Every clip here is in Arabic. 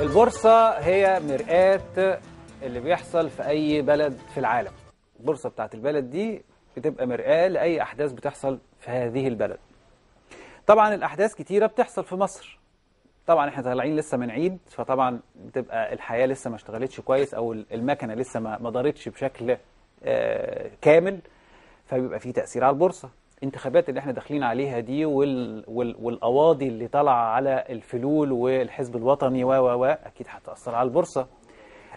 البورصة هي مرآة اللي بيحصل في أي بلد في العالم البورصة بتاعت البلد دي بتبقى مرآة لأي أحداث بتحصل في هذه البلد طبعا الأحداث كتيرة بتحصل في مصر طبعا احنا طالعين لسه من عيد فطبعا بتبقى الحياة لسه ما اشتغلتش كويس أو المكنة لسه ما دارتش بشكل آه، كامل فبيبقى في تأثير على البورصة الانتخابات اللي احنا داخلين عليها دي وال... وال... والقواضي اللي طالعه على الفلول والحزب الوطني و و و اكيد هتاثر على البورصه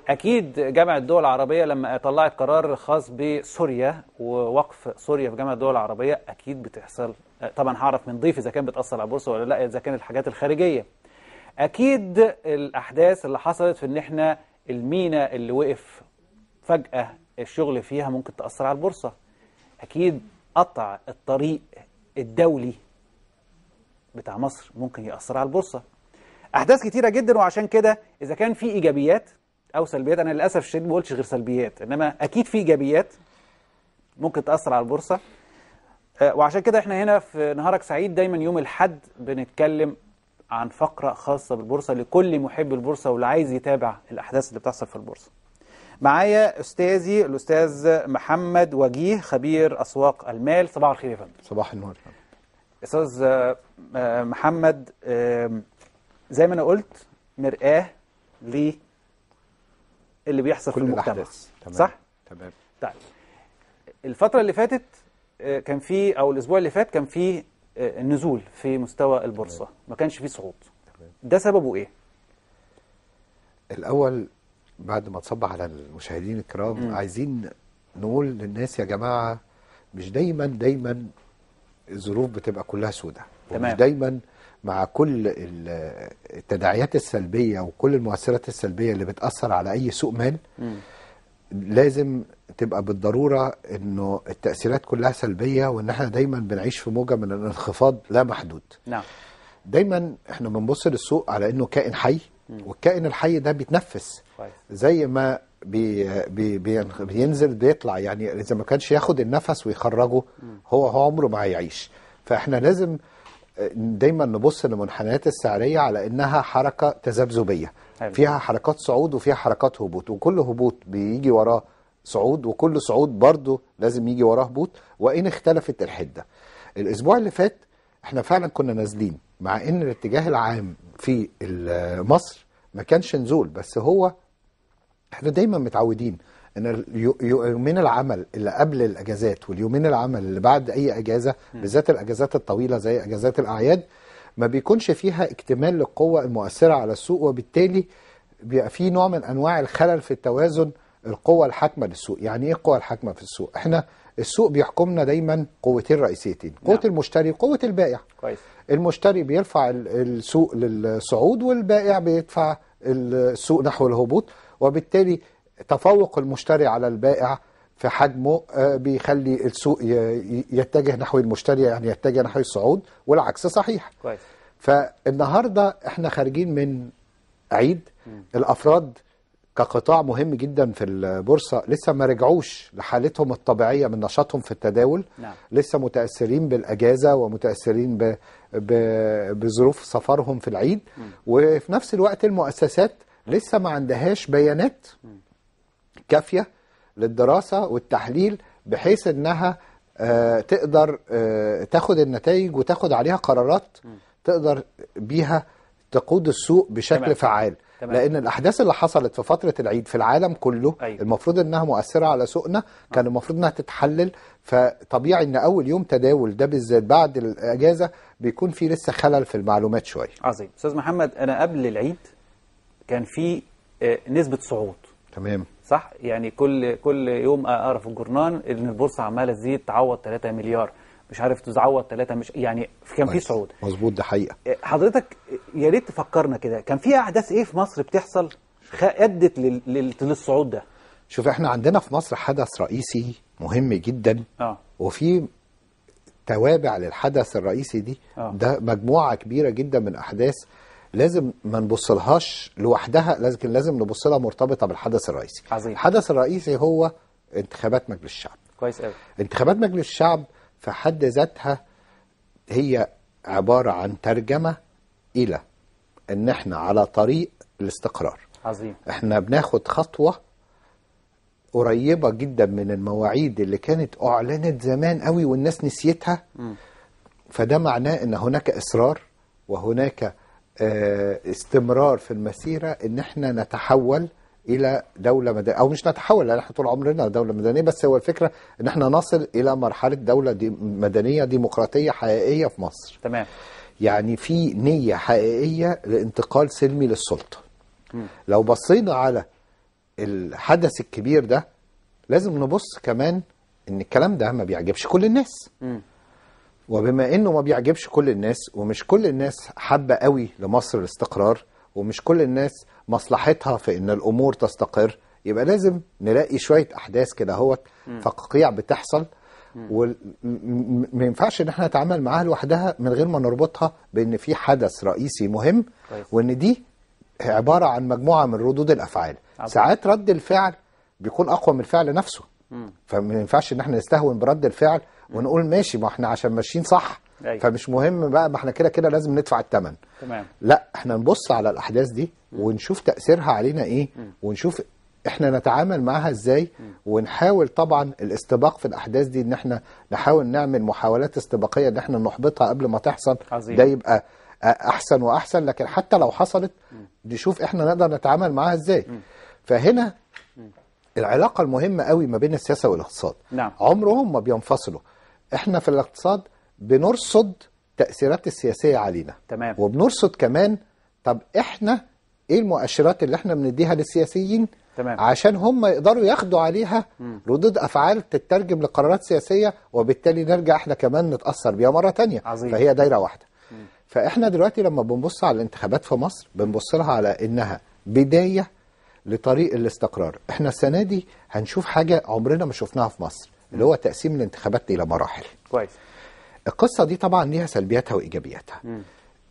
اكيد جامعه الدول العربيه لما طلعت قرار خاص بسوريا ووقف سوريا في جامعه الدول العربيه اكيد بتحصل طبعا هعرف من ضيف اذا كان بتاثر على البورصه ولا لا اذا كان الحاجات الخارجيه اكيد الاحداث اللي حصلت في ان احنا المينا اللي وقف فجاه الشغل فيها ممكن تاثر على البورصه اكيد قطع الطريق الدولي بتاع مصر ممكن يأثر على البورصة أحداث كتيرة جدا وعشان كده إذا كان في إيجابيات أو سلبيات أنا للأسف الشديد ما قلتش غير سلبيات إنما أكيد في إيجابيات ممكن تأثر على البورصة آه، وعشان كده احنا هنا في نهارك سعيد دايما يوم الحد بنتكلم عن فقرة خاصة بالبورصة لكل محب البورصة واللي عايز يتابع الأحداث اللي بتحصل في البورصة معايا أستاذي الأستاذ محمد وجيه خبير أسواق المال صباح الخير يا فندم صباح النور أستاذ آه، محمد زي ما أنا قلت مرآة ل اللي بيحصل في المجتمع الأحداث. تمام. صح؟ تمام طيب الفترة اللي فاتت آه، كان في أو الأسبوع اللي فات كان في آه، نزول في مستوى البورصة تمام. ما كانش في صعود ده سببه إيه؟ الأول بعد ما تصبح على المشاهدين الكرام م. عايزين نقول للناس يا جماعه مش دايما دايما الظروف بتبقى كلها سوداء ومش دايما مع كل التداعيات السلبيه وكل المؤثرات السلبيه اللي بتاثر على اي سوق مال م. لازم تبقى بالضروره انه التاثيرات كلها سلبيه وان احنا دايما بنعيش في موجه من الانخفاض لا محدود. نعم. دايما احنا بنبص للسوق على انه كائن حي والكائن الحي ده بيتنفس زي ما بي بي بينزل بيطلع يعني اذا ما كانش ياخد النفس ويخرجه هو هو عمره ما هيعيش فاحنا لازم دايما نبص لمنحنيات السعريه على انها حركه تذبذبيه فيها حركات صعود وفيها حركات هبوط وكل هبوط بيجي وراه صعود وكل صعود برضه لازم يجي وراه هبوط وان اختلفت الحده الاسبوع اللي فات احنا فعلا كنا نازلين مع ان الاتجاه العام في مصر ما كانش نزول بس هو احنا دايما متعودين ان يومين العمل اللي قبل الاجازات واليومين العمل اللي بعد اي اجازه بالذات الاجازات الطويله زي اجازات الاعياد ما بيكونش فيها اكتمال للقوه المؤثره على السوق وبالتالي بيبقى في نوع من انواع الخلل في التوازن القوة الحاكمه للسوق يعني ايه القوة الحاكمه في السوق احنا السوق بيحكمنا دايما قوتين رئيسيتين قوه نعم. المشتري وقوه البائع كويس المشتري بيرفع السوق للصعود والبائع بيدفع السوق نحو الهبوط وبالتالي تفوق المشتري على البائع في حجمه آه، بيخلي السوق يتجه نحو المشتري يعني يتجه نحو الصعود والعكس صحيح كويس فالنهارده احنا خارجين من عيد الافراد كقطاع مهم جدا في البورصة لسه ما رجعوش لحالتهم الطبيعية من نشاطهم في التداول نعم. لسه متأثرين بالأجازة ومتأثرين ب... ب... بظروف سفرهم في العيد م. وفي نفس الوقت المؤسسات لسه ما عندهاش بيانات كافية للدراسة والتحليل بحيث انها آه، تقدر آه، تاخد النتائج وتاخد عليها قرارات تقدر بيها تقود السوق بشكل تمام. فعال تمام. لان الاحداث اللي حصلت في فتره العيد في العالم كله أيوة. المفروض انها مؤثره على سوقنا كان المفروض انها تتحلل فطبيعي ان اول يوم تداول ده بالذات بعد الاجازه بيكون في لسه خلل في المعلومات شويه عظيم استاذ محمد انا قبل العيد كان في آه، نسبه صعود تمام صح يعني كل كل يوم اقرا في الجورنال ان البورصه عماله تزيد تعوض 3 مليار مش عارف تزعوض ثلاثه مش يعني كان في صعود مظبوط ده حقيقه آه، حضرتك يا ريت تفكرنا كده كان في احداث ايه في مصر بتحصل ادت للصعود ده شوف احنا عندنا في مصر حدث رئيسي مهم جدا اه وفي توابع للحدث الرئيسي دي آه. ده مجموعه كبيره جدا من احداث لازم ما نبصلهاش لوحدها لكن لازم نبص لها مرتبطه بالحدث الرئيسي عظيم. الحدث الرئيسي هو انتخابات مجلس الشعب كويس قوي انتخابات مجلس الشعب في حد ذاتها هي عبارة عن ترجمة إلى إن إحنا على طريق الاستقرار عظيم إحنا بناخد خطوة قريبة جدا من المواعيد اللي كانت أعلنت زمان قوي والناس نسيتها م. فده معناه إن هناك إصرار وهناك آه، استمرار في المسيرة إن إحنا نتحول الى دوله مدنيه او مش نتحول لان احنا طول عمرنا دوله مدنيه بس هو الفكره ان احنا نصل الى مرحله دوله دي مدنيه ديمقراطيه حقيقيه في مصر تمام يعني في نيه حقيقيه لانتقال سلمي للسلطه م. لو بصينا على الحدث الكبير ده لازم نبص كمان ان الكلام ده ما بيعجبش كل الناس م. وبما انه ما بيعجبش كل الناس ومش كل الناس حابه قوي لمصر الاستقرار ومش كل الناس مصلحتها في ان الامور تستقر يبقى لازم نلاقي شويه احداث كده اهوت فقاقيع بتحصل وما ينفعش ان احنا نتعامل معاها لوحدها من غير ما نربطها بان في حدث رئيسي مهم وان دي عباره عن مجموعه من ردود الافعال ساعات رد الفعل بيكون اقوى من الفعل نفسه فما ينفعش ان احنا نستهون برد الفعل ونقول ماشي ما احنا عشان ماشيين صح أيوة. فمش مهم بقى ما احنا كده كده لازم ندفع الثمن تمام لا احنا نبص على الاحداث دي ونشوف تاثيرها علينا ايه ونشوف احنا نتعامل معاها ازاي ونحاول طبعا الاستباق في الاحداث دي ان احنا نحاول نعمل محاولات استباقيه ان احنا نحبطها قبل ما تحصل عظيم. ده يبقى احسن واحسن لكن حتى لو حصلت نشوف احنا نقدر نتعامل معاها ازاي فهنا العلاقه المهمه قوي ما بين السياسه والاقتصاد نعم. عمرهم ما بينفصلوا احنا في الاقتصاد بنرصد تأثيرات السياسية علينا تمام وبنرصد كمان طب احنا ايه المؤشرات اللي احنا بنديها للسياسيين تمام. عشان هم يقدروا ياخدوا عليها ردود افعال تترجم لقرارات سياسيه وبالتالي نرجع احنا كمان نتاثر بيها مره تانية عظيم. فهي دايره واحده مم. فاحنا دلوقتي لما بنبص على الانتخابات في مصر بنبص لها على انها بدايه لطريق الاستقرار احنا السنه دي هنشوف حاجه عمرنا ما شفناها في مصر اللي هو تقسيم الانتخابات الى مراحل كويس القصة دي طبعا ليها سلبياتها وإيجابياتها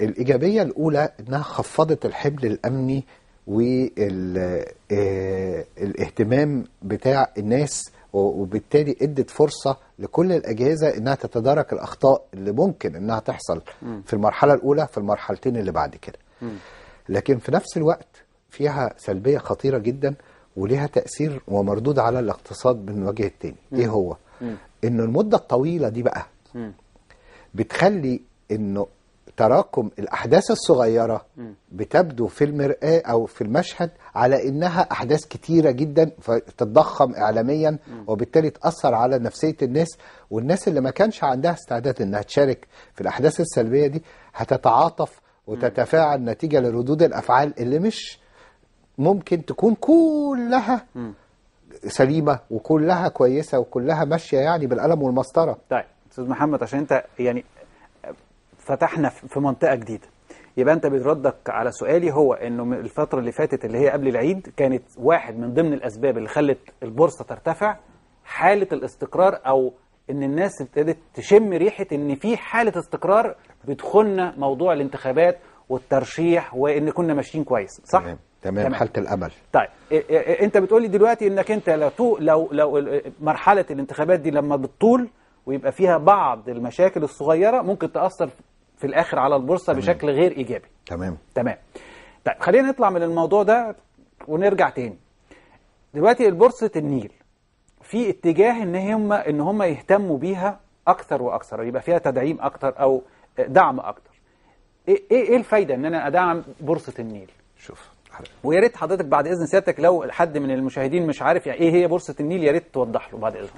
الإيجابية الأولى أنها خفضت الحمل الأمني والاهتمام آه، بتاع الناس وبالتالي ادت فرصه لكل الاجهزه انها تتدارك الاخطاء اللي ممكن انها تحصل في المرحله الاولى في المرحلتين اللي بعد كده. لكن في نفس الوقت فيها سلبيه خطيره جدا ولها تاثير ومردود على الاقتصاد من وجه التاني، ايه هو؟ انه المده الطويله دي بقى بتخلي انه تراكم الاحداث الصغيره بتبدو في المراه او في المشهد على انها احداث كتيره جدا فتتضخم اعلاميا وبالتالي تاثر على نفسيه الناس والناس اللي ما كانش عندها استعداد انها تشارك في الاحداث السلبيه دي هتتعاطف وتتفاعل نتيجه لردود الافعال اللي مش ممكن تكون كلها سليمه وكلها كويسه وكلها ماشيه يعني بالقلم والمسطره طيب استاذ محمد عشان انت يعني فتحنا في منطقه جديده يبقى انت بتردك على سؤالي هو انه الفتره اللي فاتت اللي هي قبل العيد كانت واحد من ضمن الاسباب اللي خلت البورصه ترتفع حاله الاستقرار او ان الناس ابتدت تشم ريحه ان في حاله استقرار بيدخلنا موضوع الانتخابات والترشيح وان كنا ماشيين كويس صح تمام تمام, تمام. حاله الامل طيب إيه إيه انت بتقولي دلوقتي انك انت لو لو لو مرحله الانتخابات دي لما بتطول ويبقى فيها بعض المشاكل الصغيره ممكن تاثر في الاخر على البورصه تمام. بشكل غير ايجابي تمام تمام طيب خلينا نطلع من الموضوع ده ونرجع تاني دلوقتي البورصه النيل في اتجاه ان هم ان هم يهتموا بيها اكثر واكثر يبقى فيها تدعيم اكثر او دعم اكثر ايه ايه, إيه الفايده ان انا ادعم بورصه النيل شوف ويا ريت حضرتك بعد اذن سيادتك لو حد من المشاهدين مش عارف يعني ايه هي بورصه النيل يا ريت توضح له بعد اذنك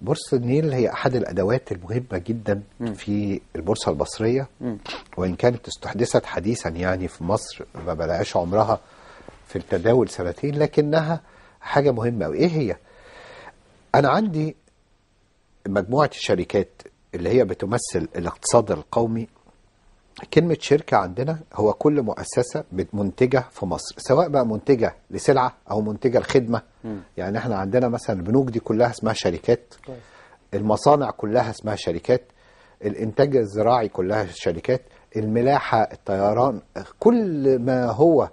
بورصة النيل هي أحد الأدوات المهمة جدا م. في البورصة المصرية م. وإن كانت استحدثت حديثا يعني في مصر ما بلاقاش عمرها في التداول سنتين لكنها حاجة مهمة وإيه هي؟ أنا عندي مجموعة الشركات اللي هي بتمثل الاقتصاد القومي كلمة شركة عندنا هو كل مؤسسة منتجة في مصر سواء بقى منتجة لسلعة أو منتجة لخدمة يعني احنا عندنا مثلا البنوك دي كلها اسمها شركات طيب. المصانع كلها اسمها شركات الإنتاج الزراعي كلها شركات الملاحة الطيران كل ما هو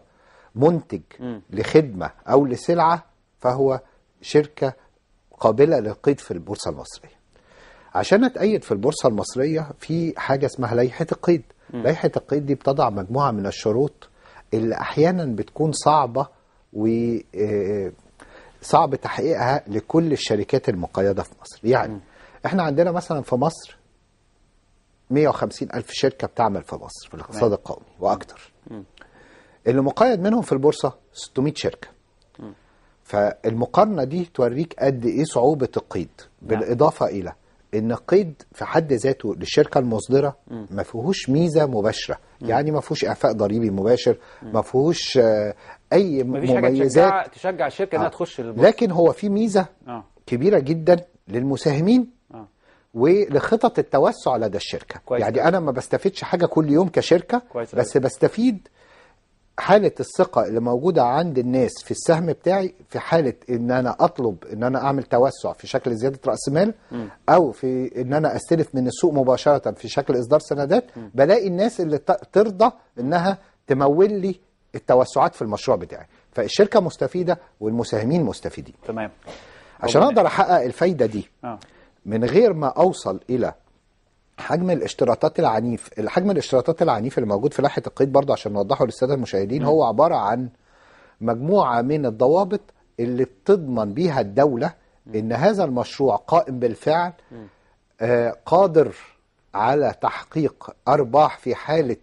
منتج لخدمة أو لسلعة فهو شركة قابلة للقيد في البورصة المصرية عشان أتأيد في البورصة المصرية في حاجة اسمها لائحة القيد لائحه التقييد دي بتضع مجموعه من الشروط اللي احيانا بتكون صعبه و آه، صعب تحقيقها لكل الشركات المقيده في مصر يعني م. احنا عندنا مثلا في مصر 150 ألف شركة بتعمل في مصر في الاقتصاد القومي وأكتر اللي مقيد منهم في البورصة 600 شركة م. فالمقارنة دي توريك قد إيه صعوبة القيد نعم. بالإضافة إلى ان القيد في حد ذاته للشركه المصدره ما فيهوش ميزه مباشره يعني ما فيهوش اعفاء ضريبي مباشر ما فيهوش آه، اي مميزات حاجة تشجع, تشجع الشركه انها آه. تخش البورصه لكن هو في ميزه آه. كبيره جدا للمساهمين آه. ولخطط التوسع لدى الشركه يعني انا ما بستفيدش حاجه كل يوم كشركه بس بستفيد حالة الثقة اللي موجودة عند الناس في السهم بتاعي في حالة ان انا اطلب ان انا اعمل توسع في شكل زيادة رأس مال او في ان انا استلف من السوق مباشرة في شكل اصدار سندات بلاقي الناس اللي ترضى انها تمول لي التوسعات في المشروع بتاعي فالشركة مستفيدة والمساهمين مستفيدين تمام عشان اقدر احقق الفايدة دي آه. من غير ما اوصل الى حجم الاشتراطات العنيف حجم الاشتراطات العنيف اللي موجود في لائحه القيد برضه عشان نوضحه للساده المشاهدين هو عباره عن مجموعه من الضوابط اللي بتضمن بيها الدوله ان هذا المشروع قائم بالفعل آه قادر على تحقيق ارباح في حاله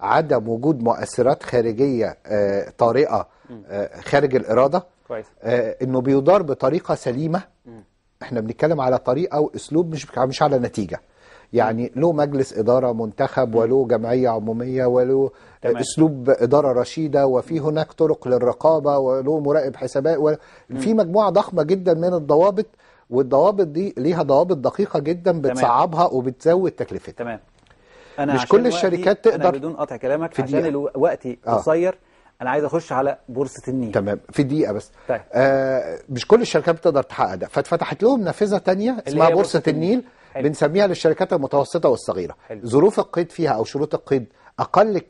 عدم وجود مؤثرات خارجيه آه طارئه آه خارج الاراده كويس آه، انه بيدار بطريقه سليمه احنا بنتكلم على طريقه واسلوب مش مش على نتيجه يعني له مجلس إدارة منتخب وله جمعية عمومية وله تمام. أسلوب إدارة رشيدة وفي هناك طرق للرقابة وله مراقب حسابات في مجموعة ضخمة جدا من الضوابط والضوابط دي ليها ضوابط دقيقة جدا بتصعبها وبتزود تكلفتها تمام أنا مش كل الشركات تقدر أنا بدون قطع كلامك عشان الوقت آه. قصير آه. انا عايز اخش على بورصه النيل تمام في دقيقه بس طيب. آه مش كل الشركات بتقدر تحقق ده فاتفتحت لهم نافذه تانية اسمها بورصه, بورصة النيل, النيل. حلو. بنسميها للشركات المتوسطه والصغيره حلو. ظروف القيد فيها او شروط القيد اقل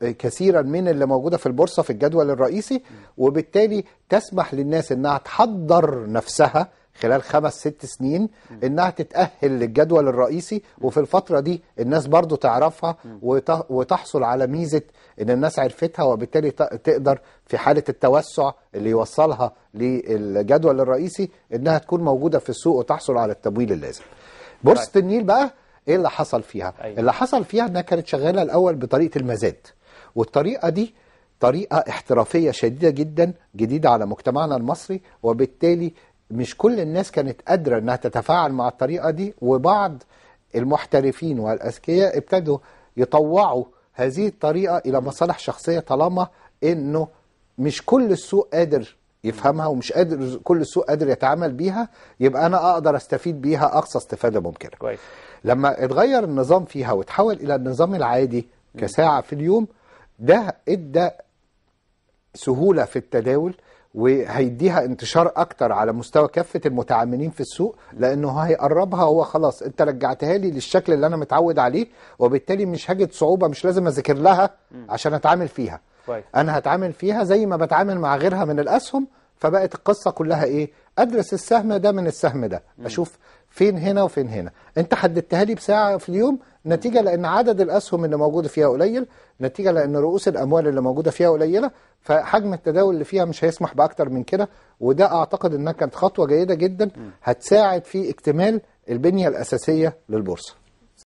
كثيرا من اللي موجوده في البورصه في الجدول الرئيسي وبالتالي تسمح للناس انها تحضر نفسها خلال خمس ست سنين انها تتاهل للجدول الرئيسي وفي الفتره دي الناس برضو تعرفها وتحصل على ميزه ان الناس عرفتها وبالتالي تقدر في حاله التوسع اللي يوصلها للجدول الرئيسي انها تكون موجوده في السوق وتحصل على التمويل اللازم بورصه أيوة. النيل بقى ايه اللي حصل فيها أيوة. اللي حصل فيها انها كانت شغاله الاول بطريقه المزاد والطريقه دي طريقه احترافيه شديده جدا جديده على مجتمعنا المصري وبالتالي مش كل الناس كانت قادره انها تتفاعل مع الطريقه دي وبعض المحترفين والاذكياء ابتدوا يطوعوا هذه الطريقه الى مصالح شخصيه طالما انه مش كل السوق قادر يفهمها ومش قادر كل السوق قادر يتعامل بيها يبقى انا اقدر استفيد بيها اقصى استفاده ممكنه كويس لما اتغير النظام فيها وتحول الى النظام العادي كساعه في اليوم ده ادى سهوله في التداول وهيديها انتشار اكتر على مستوى كافه المتعاملين في السوق لانه هيقربها هو خلاص انت رجعتها لي للشكل اللي انا متعود عليه وبالتالي مش هاجد صعوبه مش لازم اذاكر لها عشان اتعامل فيها كويس. أنا هتعامل فيها زي ما بتعامل مع غيرها من الأسهم فبقت القصة كلها إيه أدرس السهم ده من السهم ده م. أشوف فين هنا وفين هنا أنت حددتها لي بساعة في اليوم نتيجة لأن عدد الأسهم اللي موجودة فيها قليل نتيجة لأن رؤوس الأموال اللي موجودة فيها قليلة فحجم التداول اللي فيها مش هيسمح بأكتر من كده وده أعتقد أنها كانت خطوة جيدة جدا هتساعد في اكتمال البنية الأساسية للبورصة